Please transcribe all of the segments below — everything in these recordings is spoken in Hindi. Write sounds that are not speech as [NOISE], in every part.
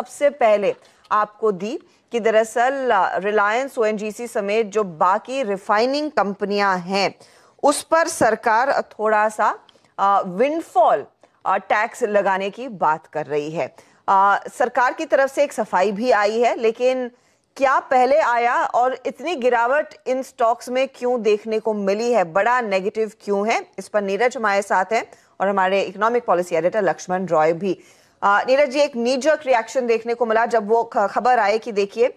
सबसे पहले आपको दी कि दरअसल रिलायंस ओ समेत जो बाकी रिफाइनिंग कंपनियां हैं उस पर सरकार थोड़ा सा विंडफॉल टैक्स लगाने की बात कर रही है आ, सरकार की तरफ से एक सफाई भी आई है लेकिन क्या पहले आया और इतनी गिरावट इन स्टॉक्स में क्यों देखने को मिली है बड़ा नेगेटिव क्यों है इस पर नीरज हमारे साथ हैं और हमारे economic policy editor Laxman Roy भी नीरज जी एक नीजक रिएक्शन देखने को मिला जब वो खबर आए कि देखिए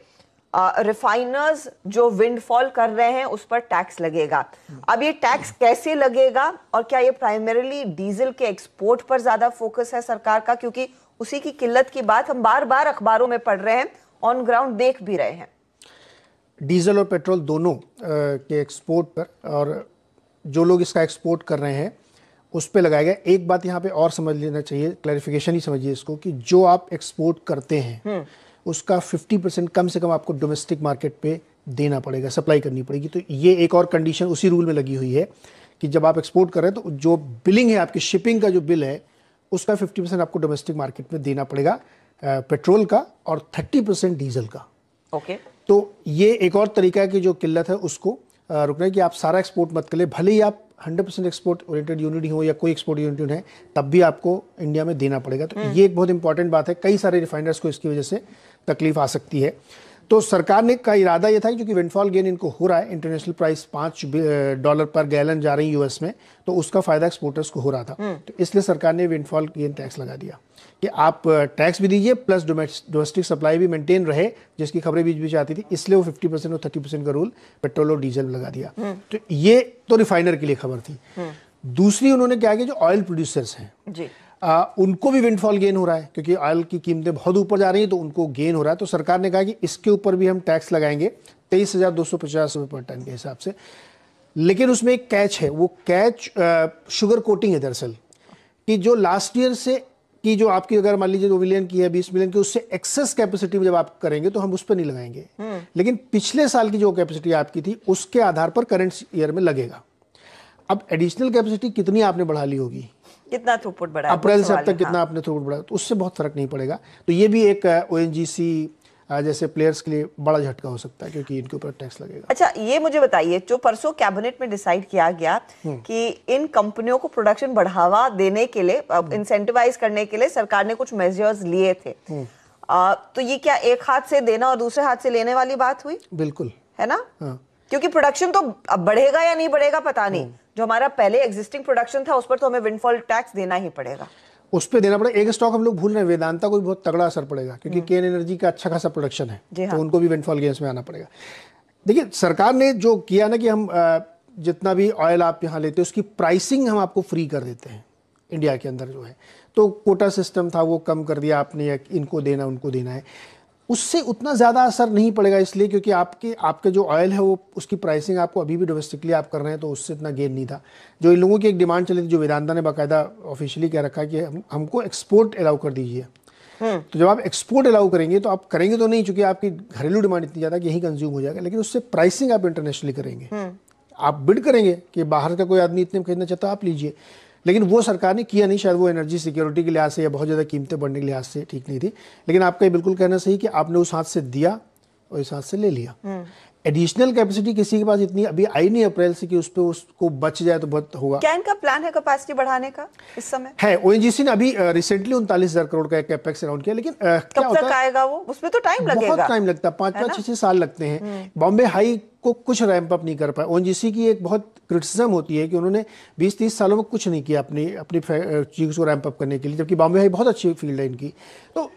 रिफाइनर्स जो विंडफॉल कर रहे हैं उस पर टैक्स लगेगा अब ये टैक्स कैसे लगेगा और क्या ये प्राइमरीली डीजल के एक्सपोर्ट पर ज्यादा फोकस है सरकार का क्योंकि उसी की किल्लत की बात हम बार बार अखबारों में पढ़ रहे हैं ऑन ग्राउंड देख भी रहे हैं डीजल और पेट्रोल दोनों के एक्सपोर्ट पर और जो लोग इसका एक्सपोर्ट कर रहे हैं उस पर लगाया गया एक बात यहाँ पे और समझ लेना चाहिए क्लैरिफिकेशन ही समझिए इसको कि जो आप एक्सपोर्ट करते हैं हम्म। उसका 50 परसेंट कम से कम आपको डोमेस्टिक मार्केट पे देना पड़ेगा सप्लाई करनी पड़ेगी तो ये एक और कंडीशन उसी रूल में लगी हुई है कि जब आप एक्सपोर्ट कर रहे हैं तो जो बिलिंग है आपकी शिपिंग का जो बिल है उसका 50 परसेंट आपको डोमेस्टिक मार्केट में देना पड़ेगा पेट्रोल का और 30 परसेंट डीजल का ओके okay. तो ये एक और तरीका है कि जो किल्लत है उसको रुकना हैं कि आप सारा एक्सपोर्ट मत करें भले ही आप 100 परसेंट एक्सपोर्ट ओरिएंटेड यूनिट हो या कोई एक्सपोर्ट यूनिट है तब भी आपको इंडिया में देना पड़ेगा तो हम्म। ये एक बहुत इंपॉर्टेंट बात है कई सारे रिफाइनर्स को इसकी वजह से तकलीफ आ सकती है तो सरकार ने का इरादा यह था क्योंकि विंडफॉल गेन इनको हो रहा है इंटरनेशनल प्राइस पांच डॉलर पर गैलन जा रही है यूएस में तो उसका फायदा एक्सपोर्टर्स को हो रहा था हम्म। तो इसलिए सरकार ने विंडफॉल गेन टैक्स लगा दिया कि आप टैक्स भी दीजिए प्लस डोमेस्टिक सप्लाई भी मेंटेन रहे जिसकी खबरें बीच बीच आती थी इसलिए वो फिफ्टी परसेंट और थर्टी परसेंट का रूल पेट्रोल और डीजल लगा दिया हम्म। तो ये तो रिफाइनर के लिए खबर थी हम्म। दूसरी उन्होंने क्या किया जो ऑयल प्रोड्यूसर्स हैं आ, उनको भी विंडफॉल गेन हो रहा है क्योंकि ऑयल की कीमतें बहुत ऊपर जा रही हैं तो उनको गेन हो रहा है तो सरकार ने कहा कि इसके ऊपर भी हम टैक्स लगाएंगे तेईस हज़ार दो सौ पचास रुपये पर टन के हिसाब से लेकिन उसमें एक कैच है वो कैच शुगर कोटिंग है दरअसल कि जो लास्ट ईयर से की जो आपकी अगर मान लीजिए दो मिलियन की है बीस मिलियन की उससे एक्सेस कैपेसिटी में जब आप करेंगे तो हम उस पर नहीं लगाएंगे हम्म। लेकिन पिछले साल की जो कैपेसिटी आपकी थी उसके आधार पर करंट ईयर में लगेगा अब एडिशनल कैपेसिटी कितनी आपने बढ़ा ली होगी कितना थ्रूपुट बढ़ा अप्रैल से अब तक कितना हाँ। आपने थ्रूपुट बढ़ाया तो उससे बहुत फर्क नहीं पड़ेगा तो ये भी एक ओ जैसे प्लेयर्स के लिए बड़ा झटका हो सकता है क्योंकि इनके ऊपर टैक्स लगेगा अच्छा ये मुझे बताइए जो परसों कैबिनेट में डिसाइड किया गया हम्म। कि इन कंपनियों को प्रोडक्शन बढ़ावा देने के लिए इंसेंटिवाइज हम्म। करने के लिए सरकार ने कुछ मेजर्स लिए थे आ, हम्म। तो ये क्या एक हाथ से देना और दूसरे हाथ से लेने वाली बात हुई बिल्कुल है ना हाँ। क्योंकि प्रोडक्शन तो अब बढ़ेगा या नहीं बढ़ेगा पता नहीं जो हमारा पहले एग्जिस्टिंग प्रोडक्शन था उस पर तो हमें विंडफॉल टैक्स देना ही पड़ेगा उस पर देना पड़ेगा एक स्टॉक हम लोग भूल रहे हैं वेदांता को भी बहुत तगड़ा असर पड़ेगा क्योंकि केन हम्म। एनर्जी का अच्छा खासा प्रोडक्शन है हाँ। तो उनको भी विंडफॉल गेम्स में आना पड़ेगा देखिए सरकार ने जो किया ना कि हम जितना भी ऑयल आप यहाँ लेते हैं उसकी प्राइसिंग हम आपको फ्री कर देते हैं इंडिया के अंदर जो है तो कोटा सिस्टम था वो कम कर दिया आपने इनको देना उनको देना है उससे उतना ज़्यादा असर नहीं पड़ेगा इसलिए क्योंकि आपके आपके जो ऑयल है वो उसकी प्राइसिंग आपको अभी भी डोमेस्टिकली आप कर रहे हैं तो उससे इतना गेन नहीं था जो इन लोगों की एक डिमांड चली थी जो वेदांता ने बाकायदा ऑफिशियली कह रखा कि हम, हमको एक्सपोर्ट अलाउ कर दीजिए हम्म। तो जब आप एक्सपोर्ट अलाउ करेंगे तो आप करेंगे तो नहीं चूंकि आपकी घरेलू डिमांड इतनी ज़्यादा कि यही कंज्यूम हो जाएगा लेकिन उससे प्राइसिंग आप इंटरनेशनली करेंगे हम्म। आप बिड करेंगे कि बाहर का कोई आदमी इतने खरीदना चाहता आप लीजिए लेकिन वो सरकार ने किया नहीं शायद वो एनर्जी सिक्योरिटी के लिहाज से या बहुत ज़्यादा कीमतें बढ़ने के लिहाज से ठीक नहीं थी लेकिन आपका ये बिल्कुल कहना सही कि आपने उस हाथ से दिया और इस हाथ से ले लिया एडिशनल हम्म। कैपेसिटी किसी के पास इतनी अभी आई नहीं अप्रैल से कि उस पर उसको बच जाए तो बहुत होगा कैन का प्लान है कैपेसिटी बढ़ाने का इस समय है ओएनजीसी ने अभी रिसेंटली उनतालीस हजार करोड़ का कैपेक्स अराउंड किया लेकिन आ, क्या होता है आएगा वो उसमें तो टाइम लगेगा बहुत टाइम लगता है पांच छह छह साल लगते हैं बॉम्बे हम्म। हाई को कुछ रैंप अप नहीं कर पाए ओन की एक बहुत क्रिटिसिज्म होती है कि उन्होंने 20-30 सालों में कुछ नहीं किया अपनी अपनी चीज़ को रैंप अप करने के लिए जबकि बॉम्बे हाई बहुत अच्छी फील्ड है इनकी तो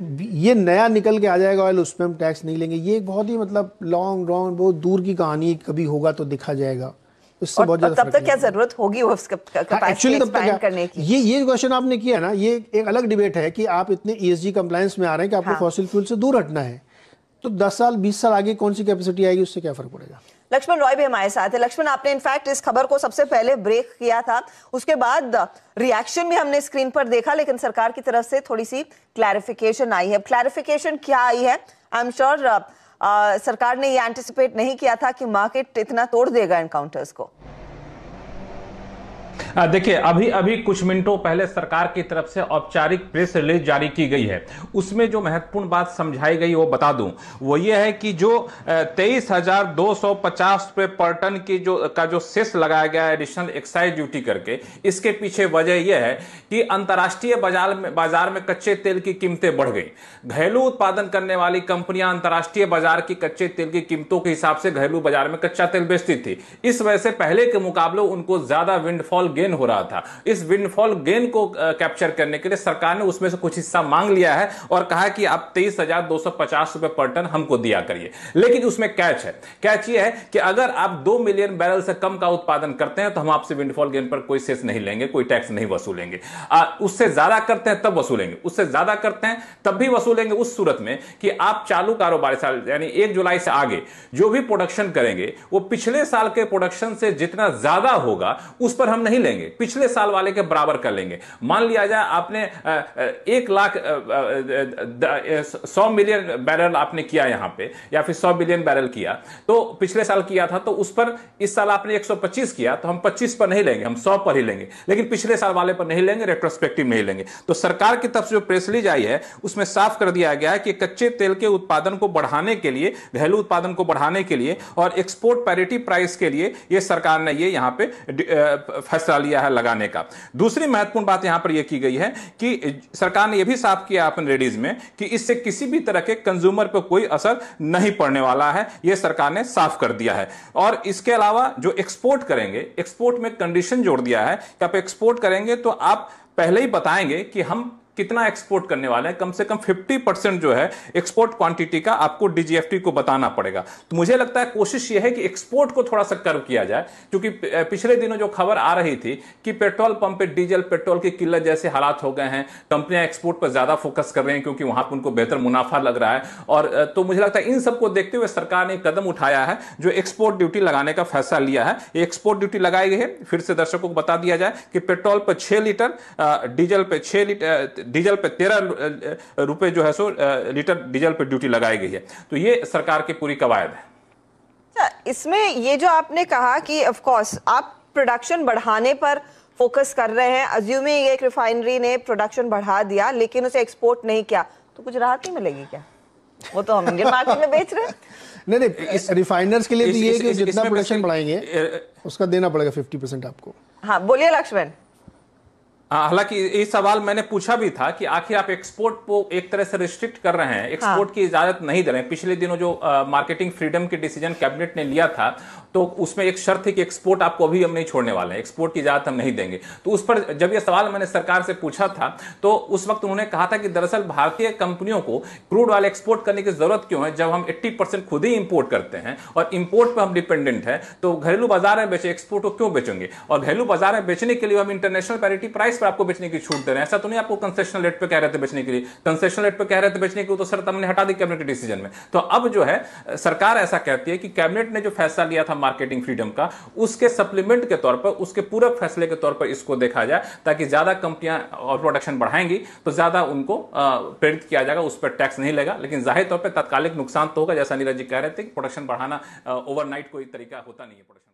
ये नया निकल के आ जाएगा ऑयल उसमें हम टैक्स नहीं लेंगे ये एक बहुत ही मतलब लॉन्ग रॉन्ग बहुत दूर की कहानी कभी होगा तो दिखा जाएगा उससे बहुत ज्यादा तब तक क्या जरूरत होगी एक्चुअली हाँ, तब तक करने की ये ये क्वेश्चन आपने किया ना ये एक अलग डिबेट है कि आप इतने ईएसजी e कंप्लायंस में आ रहे हैं कि आपको फॉसिल फ्यूल से दूर हटना है तो 10 साल 20 साल आगे कौन सी कैपेसिटी आएगी उससे क्या फर्क पड़ेगा लक्ष्मण रॉय भी हमारे साथ है लक्ष्मण आपने इनफैक्ट इस खबर को सबसे पहले ब्रेक किया था उसके बाद रिएक्शन भी हमने स्क्रीन पर देखा लेकिन सरकार की तरफ से थोड़ी सी क्लैरिफिकेशन आई है क्लैरिफिकेशन क्या आई है आई एम श्योर सरकार ने ये एंटिसिपेट नहीं किया था कि मार्केट इतना तोड़ देगा एनकाउंटर्स को देखिए अभी अभी कुछ मिनटों पहले सरकार की तरफ से औपचारिक प्रेस रिलीज जारी की गई है उसमें जो महत्वपूर्ण बात समझाई गई वो बता दूं वो ये है कि जो तेईस हजार दो सौ पचास रुपये पर टन की जो का जो सेस लगाया गया है एडिशनल एक्साइज ड्यूटी करके इसके पीछे वजह यह है कि अंतर्राष्ट्रीय बाजार में बाजार में कच्चे तेल की कीमतें बढ़ गई घरेलू उत्पादन करने वाली कंपनियां अंतर्राष्ट्रीय बाजार की कच्चे तेल की कीमतों के हिसाब से घरेलू बाजार में कच्चा तेल बेचती थी इस वजह से पहले के मुकाबले उनको ज्यादा विंडफॉल गेन हो रहा था इस विंडफॉल गेन को कैप्चर करने के लिए सरकार ने उसमें से कुछ हिस्सा मांग लिया है और कहा कि आप तेईस हजार दो सौ पचास रुपए पर टन हमको दिया करिए लेकिन उसमें कैच है कैच ये है कि अगर आप दो मिलियन बैरल से कम का उत्पादन करते हैं तो हम आपसे विंडफॉल गेन पर कोई सेस नहीं लेंगे कोई टैक्स नहीं वसूलेंगे आ, उससे ज्यादा करते हैं तब वसूलेंगे उससे ज्यादा करते हैं तब भी वसूलेंगे उस सूरत में कि आप चालू कारोबार साल यानी एक जुलाई से आगे जो भी प्रोडक्शन करेंगे वो पिछले साल के प्रोडक्शन से जितना ज्यादा होगा उस पर हम नहीं लेंगे लेंगे पिछले साल वाले के बराबर कर लेंगे मान लिया जाए आपने एक लाख सौ मिलियन बैरल आपने किया यहां पे या फिर सौ बिलियन बैरल किया तो पिछले साल किया था तो उस पर इस साल आपने 125 किया तो हम 25 पर नहीं लेंगे हम 100 पर ही लेंगे लेकिन पिछले साल वाले पर नहीं लेंगे रेट्रोस्पेक्टिव नहीं लेंगे तो सरकार की तरफ से जो प्रेस लीज आई है उसमें साफ कर दिया गया है कि कच्चे तेल के उत्पादन को बढ़ाने के लिए घरेलू उत्पादन को बढ़ाने के लिए और एक्सपोर्ट पैरिटी प्राइस के लिए ये सरकार ने ये यहां पे फैसला लिया है लगाने का दूसरी महत्वपूर्ण बात यहां पर यह की गई है कि सरकार ने यह भी साफ किया अपन रेडीज में कि इससे किसी भी तरह के कंज्यूमर पर कोई असर नहीं पड़ने वाला है यह सरकार ने साफ कर दिया है और इसके अलावा जो एक्सपोर्ट करेंगे एक्सपोर्ट में कंडीशन जोड़ दिया है कि आप एक्सपोर्ट करेंगे तो आप पहले ही बताएंगे कि हम कितना एक्सपोर्ट करने वाले हैं कम से कम 50 परसेंट जो है एक्सपोर्ट क्वांटिटी का आपको डीजीएफटी को बताना पड़ेगा तो मुझे लगता है कोशिश यह है कि एक्सपोर्ट को थोड़ा सा कर्व किया जाए क्योंकि पिछले दिनों जो खबर आ रही थी कि पेट्रोल पंप पे डीजल पेट्रोल की किल्लत जैसे हालात हो गए हैं कंपनियां एक्सपोर्ट पर ज्यादा फोकस कर रही हैं क्योंकि वहां पर उनको बेहतर मुनाफा लग रहा है और तो मुझे लगता है इन सबको देखते हुए सरकार ने कदम उठाया है जो एक्सपोर्ट ड्यूटी लगाने का फैसला लिया है एक्सपोर्ट ड्यूटी लगाई गई है फिर से दर्शकों को बता दिया जाए कि पेट्रोल पर छह लीटर डीजल पर छह लीटर डीजल पे तेरह रुपए जो है सो लीटर डीजल पे ड्यूटी लगाई गई है तो ये सरकार की पूरी कवायद है अच्छा, इसमें ये जो आपने कहा कि ऑफ कोर्स आप प्रोडक्शन बढ़ाने पर फोकस कर रहे हैं अज्यूमिंग ये एक रिफाइनरी ने प्रोडक्शन बढ़ा दिया लेकिन उसे एक्सपोर्ट नहीं किया तो कुछ राहत नहीं मिलेगी क्या वो तो हम इंडियन मार्केट में बेच रहे हैं [LAUGHS] नहीं नहीं इस रिफाइनर्स के लिए भी ये कि जितना प्रोडक्शन बढ़ाएंगे उसका देना पड़ेगा 50 आपको हाँ बोलिए लक्ष्मण हालांकि ये सवाल मैंने पूछा भी था कि आखिर आप एक्सपोर्ट को एक तरह से रिस्ट्रिक्ट कर रहे हैं एक्सपोर्ट हाँ। की इजाजत नहीं दे रहे हैं पिछले दिनों जो आ, मार्केटिंग फ्रीडम के डिसीजन कैबिनेट ने लिया था तो उसमें एक शर्त थी कि एक्सपोर्ट आपको अभी हम नहीं छोड़ने वाले हैं एक्सपोर्ट की इजाजत हम नहीं देंगे तो उस पर जब यह सवाल मैंने सरकार से पूछा था तो उस वक्त उन्होंने कहा था कि दरअसल भारतीय कंपनियों को क्रूड ऑयल एक्सपोर्ट करने की जरूरत क्यों है जब हम एट्टी खुद ही इंपोर्ट करते हैं और इम्पोर्ट पर हम डिपेंडेंट है तो घरेलू बाजार में बेचे एक्सपोर्ट को क्यों बेचेंगे और घरेलू बाजार में बेचने के लिए हम इंटरनेशनल पैरिटी प्राइस पर आपको बेचने की छूट दे रहे हैं ऐसा तो नहीं आपको कंसेशन रेट पर कह रहे थे बेचने के लिए कंसेशन रेट पर कह रहे थे बेचने के लिए तो सर हमने हटा दी कैबिनेट के डिसीजन में तो अब जो है सरकार ऐसा कहती है कि कैबिनेट ने जो फैसला लिया था मार्केटिंग फ्रीडम का उसके सप्लीमेंट के तौर पर उसके पूरक फैसले के तौर पर इसको देखा जाए ताकि ज्यादा कंपनियां और प्रोडक्शन बढ़ाएंगी तो ज्यादा उनको प्रेरित किया जाएगा उस पर टैक्स नहीं लेगा लेकिन जाहिर तौर पर तत्कालिक नुकसान तो होगा जैसा नीरज जी कह रहे थे कि प्रोडक्शन बढ़ाना ओवरनाइट कोई तरीका होता नहीं है प्रोडक्शन